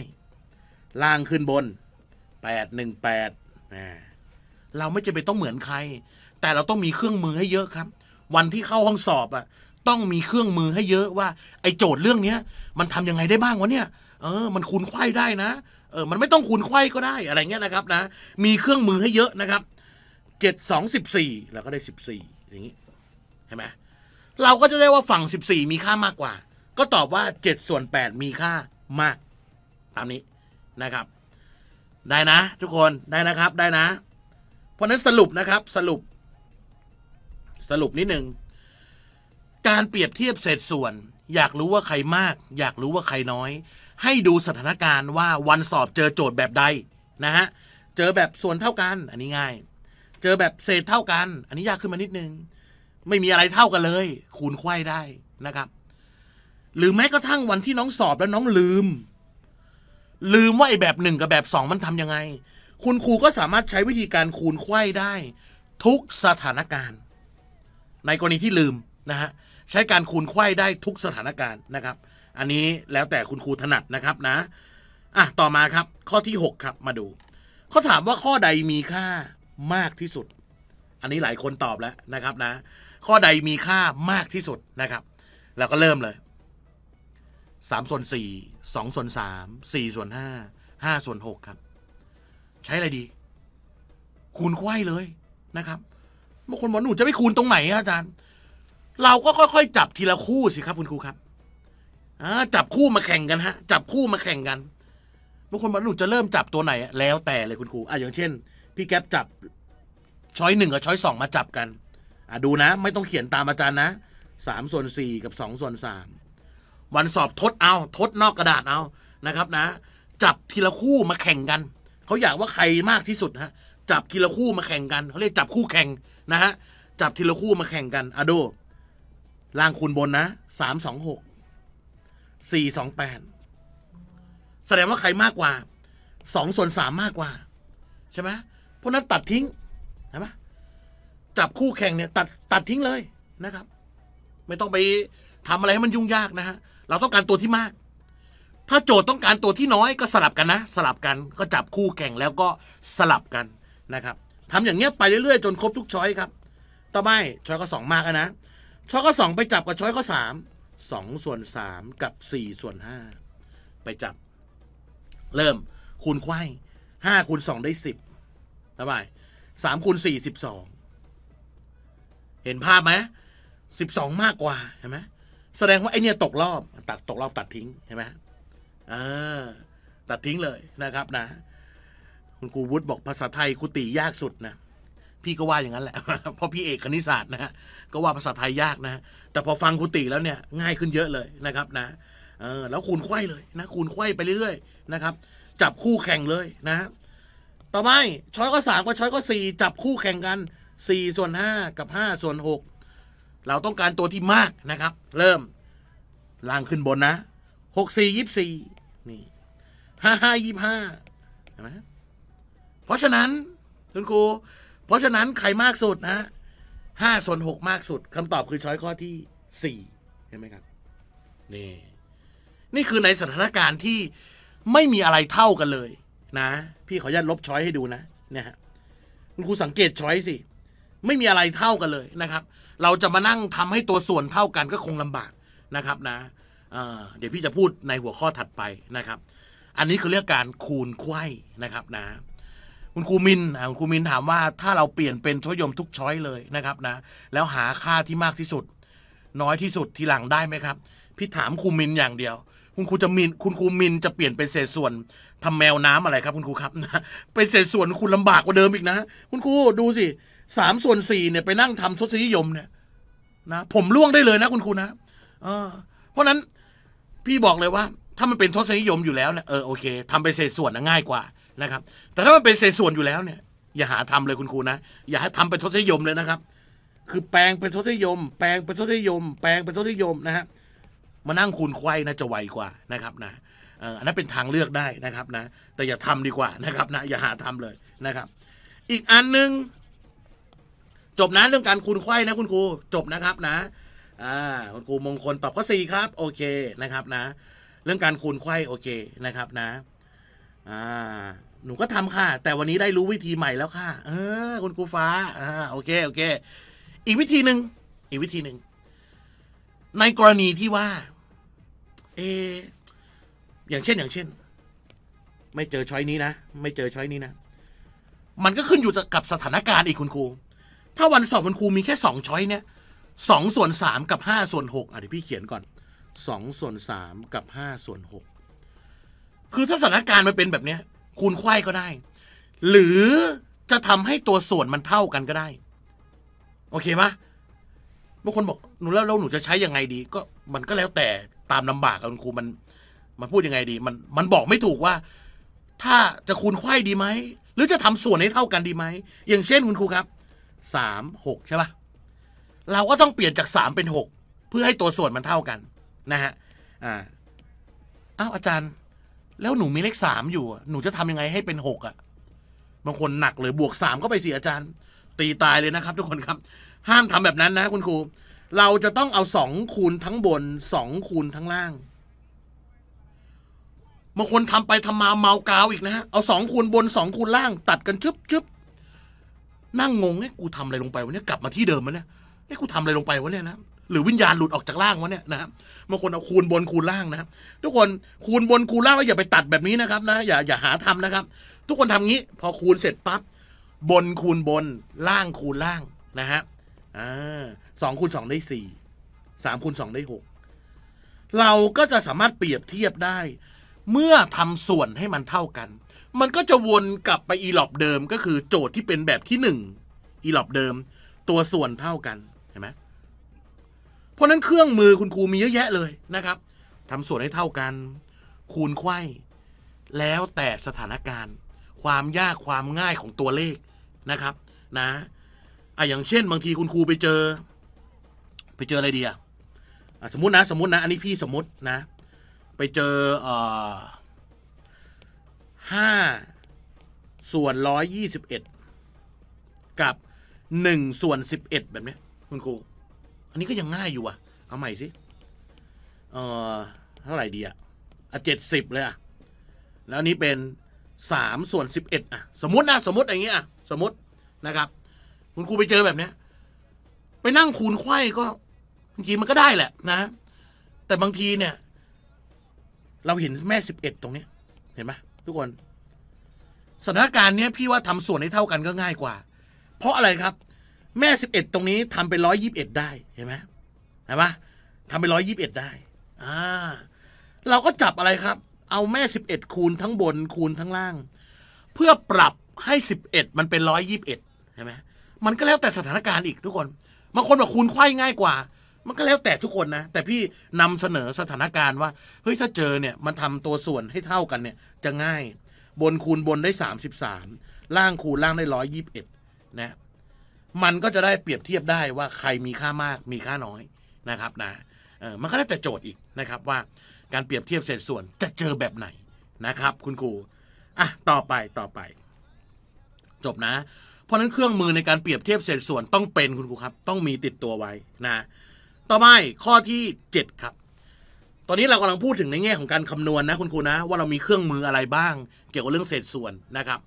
ล่างขึ้น บนแปดหนึ่งแปดเราไม่จะไปต้องเหมือนใคร แต่เราต้องมีเครื่องมือให้เยอะครับ วันที่เข้าห้องสอบอะ่ะต้องมีเครื่องมือให้เยอะว่าไอ้โจทย์เรื่องเนี้ยมันทำยังไงได้บ้างวะเนี่ยเออมันคุณไข้ได้นะเออมันไม่ต้องคุณไข้ก็ได้อะไรเงี้ยนะครับ นะ มีเครื่องมือให้เยอะนะครับเจ็ดสองสิบสี่เราก็ได้สิบสี่อย่างนี้เห็นไหมเราก็จะได้ว่าฝั่งสิบสี่มีค่ามากกว่า ก็ตอบว่าเจ็ดส่วนแปดมีค่ามากตามนี้นะครับ ได้นะทุกคนได้นะครับได้นะ เพราะนั้นสรุปนะครับสรุป สรุปนิดหนึ่งการเปรียบเทียบเศษส่วน อยากรู้ว่าใครมาก อยากรู้ว่าใครน้อย ให้ดูสถานการณ์ว่าวันสอบเจอโจทย์แบบใดนะฮะ เจอแบบส่วนเท่ากัน อันนี้ง่าย เจอแบบเศษเท่ากัน อันนี้ยากขึ้นมานิดนึงไม่มีอะไรเท่ากันเลย คูณไขา้ได้นะครับหรือแม้กระทั่งวันที่น้องสอบแล้วน้องลืม ลืมว่าไอ้แบบหนึ่งกับแบบสองมันทำยังไง คุณครูก็สามารถใช้วิธีการคูณไขา้ได้ ทุกสถานการณ์ ในกรณีที่ลืมนะฮะใช้การคูณไข้ได้ทุกสถานการณ์นะครับ อันนี้แล้วแต่คุณครูถนัดนะครับนะอ่ะต่อมาครับ ข้อที่6ครับ มาดู เขาถามว่าข้อใดมีค่ามากที่สุด อันนี้หลายคนตอบแล้วนะครับนะ ข้อใดมีค่ามากที่สุดนะครับ แล้วก็เริ่มเลย3ส่วน4 2ส่วน3 4ส่วน5 5ส่วน6ครับ ใช้อะไรดี คูณไข้เลยนะครับ บางคนบอกหนูจะไม่คูณตรงไหนอาจารย์เราก็ค่อย ๆ จับทีละคู่ สิครับ คุณครูครับ จับคู่มาแข่งกันฮะ จับคู่มาแข่งกันบางคนบอกหนูจะเริ่มจับตัวไหนแล้วแต่เลยคุณครูอ่ะอย่างเช่น พี่แก๊ปจับช้อยหนึ่งกับช้อยสองมาจับกันอ่ะดูนะไม่ต้องเขียนตามอาจารย์นะสามส่วนสี่กับสองส่วนสาม วันสอบทดเอา ทดนอกกระดาษเอา นะครับนะ จับทีละคู่มาแข่งกัน เขาอยากว่าใครมากที่สุดฮะจับทีละคู่มาแข่งกันเขาเรียกจับคู่แข่งนะฮะ จับทีละคู่มาแข่งกันอ่ะดูล่างคูณบนนะ สามสองหก สี่สองแปด แสดงว่าใครมากกว่า สองส่วนสามมากกว่าใช่ไหมเพราะนั้นตัดทิ้ง ใช่ไหมจับคู่แข่งเนี่ยตัดตัดทิ้งเลยนะครับ ไม่ต้องไปทำอะไรให้มันยุ่งยากนะฮะ เราต้องการตัวที่มาก ถ้าโจทย์ต้องการตัวที่น้อยก็สลับกันนะสลับกัน ก็จับคู่แข่งแล้วก็สลับกันนะครับ ทำอย่างเงี้ยไปเรื่อยๆ จนครบทุกช้อยครับ ต่อไปช้อยก็สองมากนะช้อยข้อสองไปจับกับช้อยข้อสามสองส่วนสามกับสี่ส่วนห้าไปจับ เริ่มคูณไข้ห้าคูณสองได้สิบทำไมสามคูณสี่สิบสองเห็นภาพไหมสิบสองมากกว่าเห็นไหมแสดงว่าไอเนี่ยตกรอบตัดตกรอบตัดทิ้งเห็นไหมอ่าตัดทิ้งเลยนะครับนะ คุณครูวุฒิบอกภาษาไทยคุตียากสุดนะพี่ก็ว่าอย่างนั้นแหละเพราะพี่เอกคณิตศาสตร์นะฮะก็ว่าภาษาไทยยากนะแต่พอฟังคุณติแล้วเนี่ยง่ายขึ้นเยอะเลยนะครับนะ เออแล้วคูณไข้เลยนะ คูณไข้ไปเรื่อยๆ นะครับ จับคู่แข่งเลยนะ ต่อไปช้อยก็สามกับช้อยก็สี่จับคู่แข่งกันสี่ส่วนห้ากับห้าส่วนหกเราต้องการตัวที่มากนะครับ เริ่มล่างขึ้นบนนะหกสี่ยี่สี่นี่ห้าห้ายี่ห้าเห็นไหมเพราะฉะนั้นคุณครู เพราะฉะนั้นใครมากสุดนะห้าส่วนหกมากสุดคำตอบคือช้อยข้อที่สี่ใช่ไหมครับนี่ นี่คือในสถานการณ์ที่ไม่มีอะไรเท่ากันเลย นะ พี่ขออนุญาตลบช้อยให้ดูนะ เนี่ยฮะคุณครูสังเกตช้อยสิไม่มีอะไรเท่ากันเลยนะครับ เราจะมานั่งทำให้ตัวส่วนเท่ากันก็คงลำบากนะครับ นะเเดี๋ยวพี่จะพูดในหัวข้อถัดไปนะครับ อันนี้คือเรียกการคูณไข้นะครับ นะคุณครูมิน คุณครูมินถามว่าถ้าเราเปลี่ยนเป็นทุยมทุก ช้อยเลยนะครับนะ แล้วหาค่าที่มากที่สุด น้อยที่สุดทีหลังได้ไหมครับ พี่ถามครูมินอย่างเดียว คุณครูจะมิน คุณครูมินจะเปลี่ยนเป็นเศษส่วนทำแมวน้ำอะไรครับ คุณครูครับนะ เป็นเศษส่วนคุณลำบากกว่าเดิมอีกนะ คุณครูดูสิสามส่วนสี่เนี่ยไปนั่งทำทศนิยมเนี่ยนะผมล่วงได้เลยนะคุณครูนะ เออ เพราะนั้นพี่บอกเลยว่า ถ้ามันเป็นทศนิยมอยู่แล้วเนี่ยเออโอเค ทำไปเศษส่วนนะง่ายกว่านะครับแต่ถ้ามันเป็นเศษส่วนอยู่แล้วเนี่ย อย่าหาทำเลยคุณครูนะ อย่าให้ทำเป็นทศนิยมเลยนะครับ คือแปลงเป็นทศนิยม แปลงเป็นทศนิยม แปลงเป็นทศนิยมนะฮะมานั่งคูณไขา้นะจะไวกว่านะครับนะอันนั้นเป็นทางเลือกได้นะครับนะ แต่อย่าทำดีกว่านะครับนะ อย่าหาทำเลยนะครับ อีกอันหนึ่งจบนะเรื่องการคูณไขา้นะ คุณครู จบนะครับนะคุณครูมงคลตอบข้อสี่ ครับ โอเคนะครับนะ เรื่องการคูณไขา้โอเคนะครับนะอ่าหนูก็ทำค่ะแต่วันนี้ได้รู้วิธีใหม่แล้วค่ะ เออคุณครูฟ้าอ่าโอเคโอเคอีกวิธีหนึ่งอีกวิธีหนึ่ง ในกรณีที่ว่า เอ อย่างเช่นอย่างเช่น ไม่เจอช้อยนี้นะไม่เจอช้อยนี้นะ มันก็ขึ้นอยู่กับสถานการณ์อีกคุณครูถ้าวันสอบคุณครูมีแค่สองช้อยเนี่ยสองส่วนสามกับห้าส่วนหกอ่ะเดี๋ยวพี่เขียนก่อนสองส่วนสามกับห้าส่วนหกคือถ้าสถานการณ์มันเป็นแบบเนี้ยคูณไขว้ก็ได้ หรือจะทำให้ตัวส่วนมันเท่ากันก็ได้ โอเคไหมบางคนบอกหนูแล้วเราหนูจะใช้ยังไงดี ก็มันก็แล้วแต่ตามลำบากคุณครูมัน มันพูดยังไงดีมันมันบอกไม่ถูกว่า ถ้าจะคูณไขว้ดีไหมหรือจะทำส่วนให้เท่ากันดีไหมอย่างเช่นคุณครูครับสามหกใช่ปะเราก็ต้องเปลี่ยนจากสามเป็นหกเพื่อให้ตัวส่วนมันเท่ากัน นะฮะออ้าวอาจารย์แล้วหนูมีเลขสามอยู่ หนูจะทำยังไงให้เป็นหกอ่ะ บางคนหนักเลยบวกสามก็ไปสียอาจารย์ ตีตายเลยนะครับ ทุกคนครับ ห้ามทำแบบนั้นนะ คุณครู เราจะต้องเอาสองคูณทั้งบนสองคูณทั้งล่าง บางคนทำไปทำมาเมากาวอีกนะฮะ เอาสองคูณบนสองคูณล่าง ตัดกันชึบชึบนั่งงงไอ้กูทำอะไรลงไปวะเนี่ยกลับมาที่เดิมมันเนี่ย ไอ้กูทำอะไรลงไปวะเนี่ยนะหรือวิญญาณหลุดออกจากร่างวะเนี่ยนะครับบางคนเอาคูณบนคูณล่างนะครับ ทุกคนคูณบนคูณล่างแล้วอย่าไปตัดแบบนี้นะครับนะอย่าอย่าหาทำนะครับ ทุกคนทำงี้พอคูณเสร็จปั๊บบนคูณบนล่างคูณล่างนะฮะอ่าสองคูณสองได้สี่ สามคูณสองได้หก เราก็จะสามารถเปรียบเทียบได้ เมื่อทำส่วนให้มันเท่ากัน มันก็จะวนกลับไปอีหลอบเดิมก็คือโจทย์ที่เป็นแบบที่หนึ่งอีหลอบเดิม ตัวส่วนเท่ากันเห็นไหมเพราะนั้นเครื่องมือคุณครูมีเยอะแยะเลยนะครับทำส่วนให้เท่ากันคูณไข้แล้วแต่สถานการณ์ ความยากความง่ายของตัวเลขนะครับนะอ่ะอย่างเช่นบางทีคุณครูไปเจอ ไปเจออะไรดีอ่ะสมมตินะสมมตินะ อันนี้พี่สมมตินะ ไปเจอเอ่อห้าส่วนร้อยยี่สิบเอ็ดกับหนึ่งส่วนสิบเอ็ดแบบนี้คุณครูอันนี้ก็ยังง่ายอยู่อ่ะ เอาใหม่สิ เออเท่าไหร่ดีอ่ะอ่ะเจ็ดสิบเลยอ่ะแล้วนี้เป็นสามส่วนสิบเอ็ดอ่ะ สมมตินะสมมติอย่างเงี้ยอ่ะสมมตินะครับคุณครูไปเจอแบบเนี้ย ไปนั่งคูณไข้ก็บางทีมันก็ได้แหละนะ แต่บางทีเนี่ย เราเห็นแม่สิบเอ็ดตรงเนี้ย เห็นไหมทุกคนสถานการณ์เนี้ยพี่ว่าทำส่วนให้เท่ากันก็ง่ายกว่า เพราะอะไรครับแม่สิบเอ็ดตรงนี้ทำเป็นร้อยยิบเอ็ดได้เห็นไหมเห็นไหมทำเป็นร้อยยิบเอ็ดได้อ่าเราก็จับอะไรครับ เอาแม่สิบเอ็ดคูณทั้งบนคูณทั้งล่าง เพื่อปรับให้สิบเอ็ดมันเป็นร้อยยิบเอ็ดเห็นไหมมันก็แล้วแต่สถานการณ์อีกทุกคนบางคนบอกคูณไข้ง่ายกว่า มันก็แล้วแต่ทุกคนนะ แต่พี่นำเสนอสถานการณ์ว่าเฮ้ยถ้าเจอเนี่ยมันทำตัวส่วนให้เท่ากันเนี่ยจะง่าย บนคูณบนได้สสสามิบามล่างคูณล่างได้ร้อยยิบเอ็ดนะมันก็จะได้เปรียบเทียบได้ว่าใครมีค่ามากมีค่าน้อยนะครับนะเออมันก็แล้วแต่โจทย์อีกนะครับว่าการเปรียบเทียบเศษส่วนจะเจอแบบไหนนะครับ คุณครูอ่ะต่อไปต่อไป จบนะ เพราะนั้นเครื่องมือในการเปรียบเทียบเศษส่วนต้องเป็นคุณครูครับ ต้องมีติดตัวไว้นะ ต่อไปข้อที่ 7 ครับ ตอนนี้เรากำลังพูดถึงในแง่ของการคำนวณนนะคุณครูนะ ว่าเรามีเครื่องมืออะไรบ้าง เกี่ยวกับเรื่องเศษส่วนนะครับ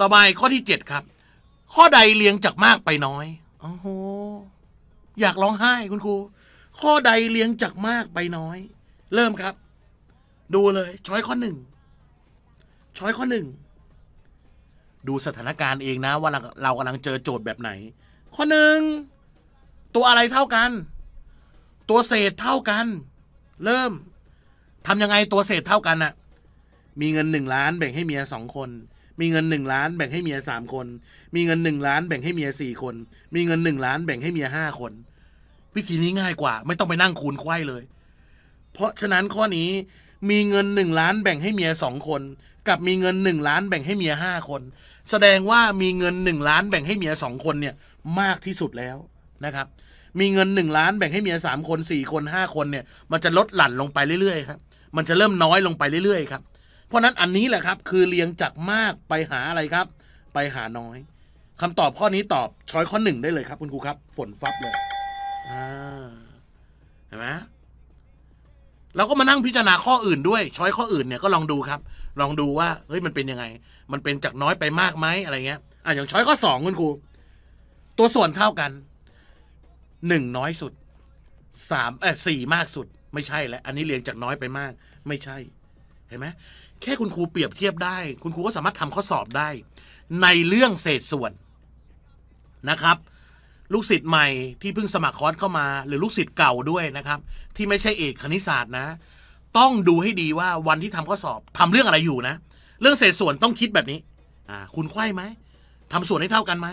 ต่อไปข้อที่ 7 ครับข้อใดเลียงจากมากไปน้อยโอ้โห อยากร้องไห้คุณครู ข้อใดเลียงจากมากไปน้อย เริ่มครับ ดูเลยช้อยข้อหนึ่ง ช้อยข้อหนึ่ง ดูสถานการณ์เองนะว่าเราเรากำลังเจอโจทย์แบบไหน ข้อหนึ่งตัวอะไรเท่ากัน ตัวเศษเท่ากัน เริ่มทำยังไงตัวเศษเท่ากันอะมีเงินหนึ่งล้านแบ่งให้เมียสองคนมีเงินหนึ่งล้านแบ่งให้เมียสามคน มีเงินหนึ่งล้านแบ่งให้เมียสี่คน มีเงินหนึ่งล้านแบ่งให้เมียห้าคนวิธีนี้ง่ายกว่าไม่ต้องไปนั่งคูณไข้เลย เพราะฉะนั้นข้อนี้มีเงินหนึ่งล้านแบ่งให้เมียสองคนกับมีเงินหนึ่งล้านแบ่งให้เมียห้าคนแสดงว่ามีเงินหนึ่งล้านแบ่งให้เมียสองคนเนี่ยมากที่สุดแล้วนะครับ มีเงินหนึ่งล้านแบ่งให้เมียสามคนสี่คนห้าคนเนี่ย มันจะลดหลั่นลงไปเรื่อยๆครับ มันจะเริ่มน้อยลงไปเรื่อยๆครับเพราะนั้นอันนี้แหละครับ คือเรียงจากมากไปหาอะไรครับ ไปหาน้อยคำตอบข้อนี้ตอบ ช้อยข้อหนึ่งได้เลยครับคุณครูครับ ฝนฟับเลยอ่าเห็นไหมเราก็มานั่งพิจารณาข้ออื่นด้วยช้อยข้ออื่นเนี่ยก็ลองดูครับ ลองดูว่าเฮ้ยมันเป็นยังไง มันเป็นจากน้อยไปมากไหมอะไรเงี้ยอ่ะอย่างช้อยข้อสองคุณครูตัวส่วนเท่ากันหนึ่งน้อยสุดสามเออสี่มากสุด ไม่ใช่แหละ อันนี้เรียงจากน้อยไปมากไม่ใช่ เห็นไหมแค่คุณครูเปรียบเทียบได้ คุณครูก็สามารถทำข้อสอบได้ ในเรื่องเศษส่วนนะครับ ลูกศิษย์ใหม่ที่เพิ่งสมัครคอร์สเข้ามา หรือลูกศิษย์เก่าด้วยนะครับ ที่ไม่ใช่เอกคณิตศาสตร์นะ ต้องดูให้ดีว่าวันที่ทำข้อสอบทำเรื่องอะไรอยู่นะ เรื่องเศษส่วนต้องคิดแบบนี้อ่าคุณไข้ไหมทำส่วนให้เท่ากันไหม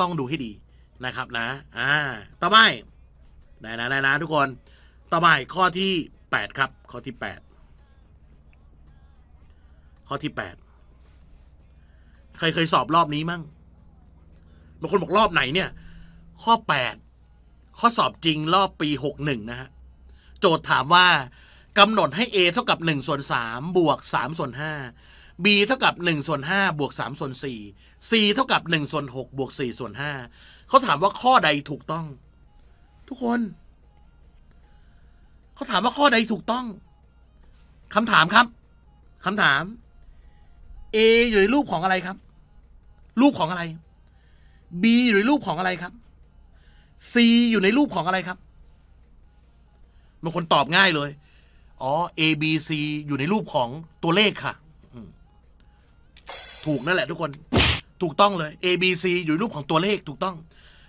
ต้องดูให้ดีนะครับนะอ่าต่อไปได้นะได้นะทุกคนต่อไปข้อที่ 8 ครับ ข้อที่ 8ข้อที่แปดใครเคยสอบรอบนี้มั่งบางคนบอกรอบไหนเนี่ย ข้อแปดข้อสอบจริงรอบปีหกหนึ่งนะฮะโจทย์ถามว่ากำหนดให้ A เท่ากับหนึ่งส่วนสามบวกสามส่วนห้า B เท่ากับหนึ่งส่วนห้าบวกสามส่วนสี่ C เท่ากับหนึ่งส่วนหกบวกสี่ส่วนห้าเขาถามว่าข้อใดถูกต้อง ทุกคนเขาถามว่าข้อใดถูกต้องคำถามครับคำถาม A อยู่ในรูปของอะไรครับ รูปของอะไร B อยู่ในรูปของอะไรครับ C อยู่ในรูปของอะไรครับบางคนตอบง่ายเลยอ๋อ A B C อยู่ในรูปของตัวเลขค่ะถูกนั่นแหละ ทุกคน ถูกต้องเลย A B C อยู่ในรูปของตัวเลขถูกต้อง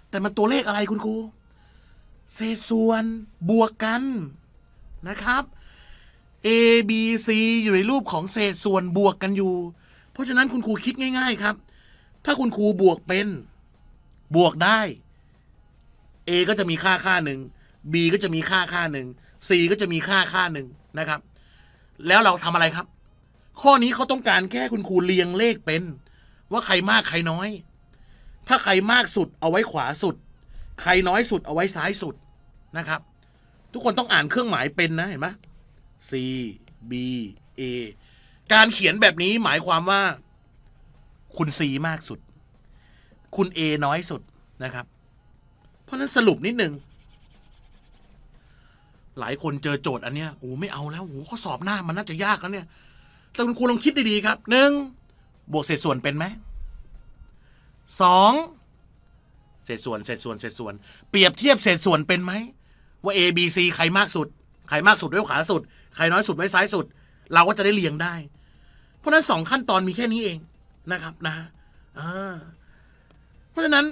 แต่มันตัวเลขอะไรคุณครูเศษส่วนบวกกัน นะครับ A B C อยู่ในรูปของเศษส่วนบวกกันอยู่เพราะฉะนั้นคุณครูคิดง่ายๆ ครับ ถ้าคุณครูบวกเป็น บวกได้ A ก็จะมีค่าค่าหนึ่ง B ก็จะมีค่าค่าหนึ่ง C ก็จะมีค่าค่าหนึ่งนะครับ แล้วเราทำอะไรครับ ข้อนี้เขาต้องการแค่คุณครูเรียงเลขเป็น ว่าใครมากใครน้อย ถ้าใครมากสุดเอาไว้ขวาสุด ใครน้อยสุดเอาไว้ซ้ายสุดนะครับ ทุกคนต้องอ่านเครื่องหมายเป็นนะ เห็นไหม C B A การเขียนแบบนี้หมายความว่าคุณซีมากสุด คุณเอน้อยสุดนะครับ เพราะนั้นสรุปนิดนึงหลายคนเจอโจทย์อันเนี้ยโอ้ไม่เอาแล้วโอ้เขาสอบหน้า มันน่าจะยากแล้วเนี่ยแต่คุณครูลองคิดดี ๆ ครับหนึ่งบวกเศษส่วนเป็นไหมสองเศษส่วนเศษส่วนเศษส่วน เปรียบเทียบเศษส่วนเป็นไหม ว่า A B C ใครมากสุด ใครมากสุดด้วยขวาสุดใครน้อยสุดไว้ซ้ายสุด เราก็จะได้เรียงได้ราะนั้นสองขั้นตอนมีแค่นี้เองนะครับ นะเพราะฉะนั้น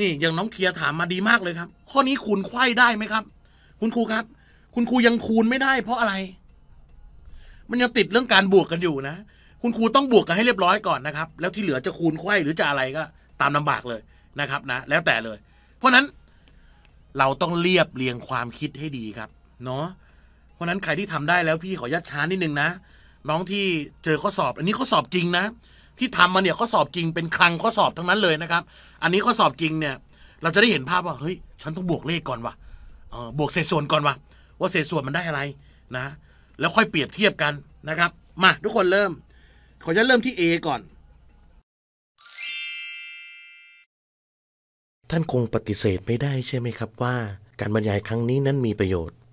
นี่อย่างน้องเคลียร์ถามมาดีมากเลยครับ ข้อนี้คูณไข้ได้ไหมครับ คุณครูครับ คุณครูยังคูณไม่ได้ เพราะอะไร มันยังติดเรื่องการบวกกันอยู่นะคุณครูต้องบวกกันให้เรียบร้อยก่อนนะครับ แล้วที่เหลือจะคูณไข้หรือจะอะไรก็ ตามลาบากเลยนะครับ นะแล้วแต่เลย เพราะนั้น เราต้องเรียบเรียงความคิดให้ดีครับเนาะเพราะนั้นใครที่ทำได้แล้ว พี่ขอยัดช้านิดนึงนะน้องที่เจอข้อสอบ อันนี้ข้อสอบจริงนะที่ทำมาเนี่ยข้อสอบจริงเป็นคลังข้อสอบทั้งนั้นเลยนะครับ อันนี้ข้อสอบจริงเนี่ยเราจะได้เห็นภาพว่าเฮ้ยฉันต้องบวกเลขก่อนว่ะบวกเศษส่วนก่อนว่ะว่าเศษส่วนมันได้อะไรนะ แล้วค่อยเปรียบเทียบกันนะครับ มาทุกคนเริ่มขอจะเริ่มที่ A ก่อน ท่านคงปฏิเสธไม่ได้ใช่ไหมครับว่า การบรรยายครั้งนี้นั้นมีประโยชน์